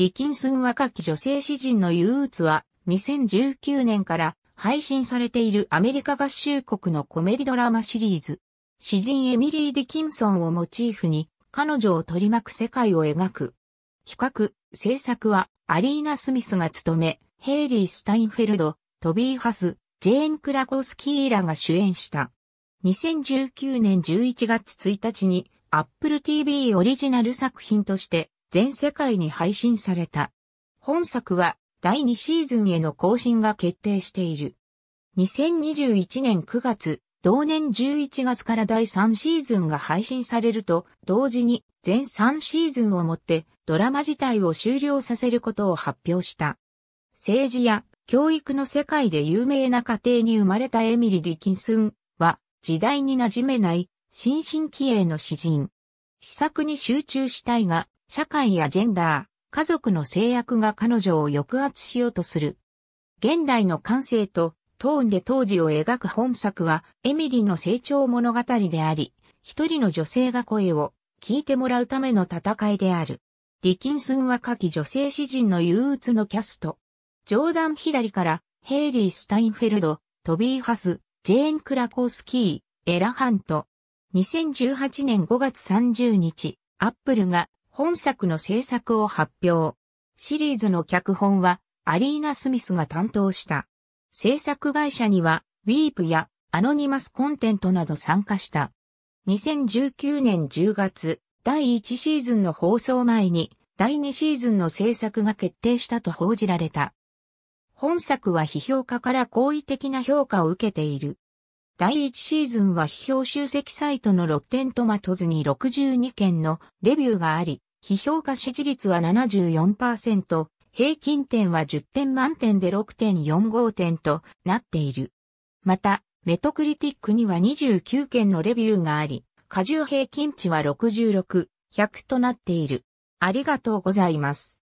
ディキンスン若き女性詩人の憂鬱は、2019年から配信されているアメリカ合衆国のコメディドラマシリーズ。詩人エミリー・ディキンソンをモチーフに彼女を取り巻く世界を描く。企画、制作はアリーナ・スミスが務め、ヘイリー・スタインフェルド、トビー・ハス、ジェーン・クラコスキーらが主演した。2019年11月1日にアップル TV オリジナル作品として全世界に配信された。本作は第2シーズンへの更新が決定している。2021年9月、同年11月から第3シーズンが配信されると、同時に全3シーズンをもってドラマ自体を終了させることを発表した。政治や教育の世界で有名な家庭に生まれたエミリ・ディキンスンは、時代に馴染めない新進気鋭の詩人。試作に集中したいが、社会やジェンダー、家族の制約が彼女を抑圧しようとする。現代の感性とトーンで当時を描く本作はエミリーの成長物語であり、一人の女性が声を聞いてもらうための戦いである。ディキンスンは下記女性詩人の憂鬱のキャスト。上段左からヘイリー・スタインフェルド、トビー・ハス、ジェーン・クラコースキー、エラハント。2018年5月30日、アップルが本作の制作を発表。シリーズの脚本はアリーナ・スミスが担当した。制作会社には、ウィープやアノニマスコンテントなど参加した。2019年10月、第1シーズンの放送前に、第2シーズンの制作が決定したと報じられた。本作は批評家から好意的な評価を受けている。第1シーズンは批評集積サイトのロッテントマトズに62件のレビューがあり、非評価支持率は74%、平均点は10点満点で6.45点となっている。また、メトクリティックには29件のレビューがあり、過重平均値は66、100となっている。ありがとうございます。